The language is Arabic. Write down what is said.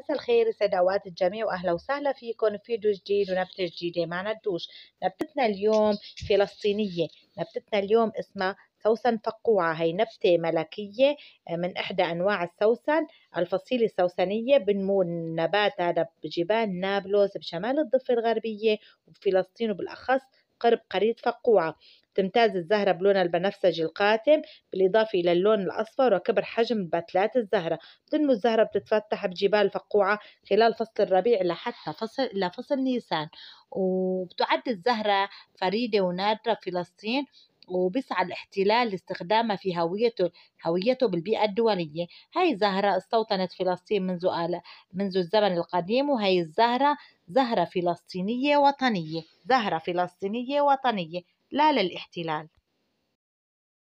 مساء الخير سداوات الجميع واهلا وسهلا فيكم في فيديو جديد ونبته جديده معنا الدوش نبتتنا اليوم فلسطينيه نبتتنا اليوم اسمها سوسن فقوعة هي نبتة ملكية آه، من إحدى أنواع السوسن الفصيلة السوسنية بنمو النبات هذا بجبال نابلس بشمال الضفة الغربية وبفلسطين وبالأخص قرب قرية فقوعة تمتاز الزهرة بلونها البنفسجي القاتم بالإضافة إلى اللون الأصفر وكبر حجم بتلات الزهرة بتنمو الزهرة بتتفتح بجبال فقوعة خلال فصل الربيع لحتى فصل لفصل نيسان وبتعد الزهرة فريدة ونادرة في فلسطين وبيسعى الاحتلال لاستخدامها في هويته هويته بالبيئة الدولية هاي زهرة استوطنت فلسطين منذ آل منذ الزمن القديم وهي الزهرة زهرة فلسطينية وطنية زهرة فلسطينية وطنية لا للاحتلال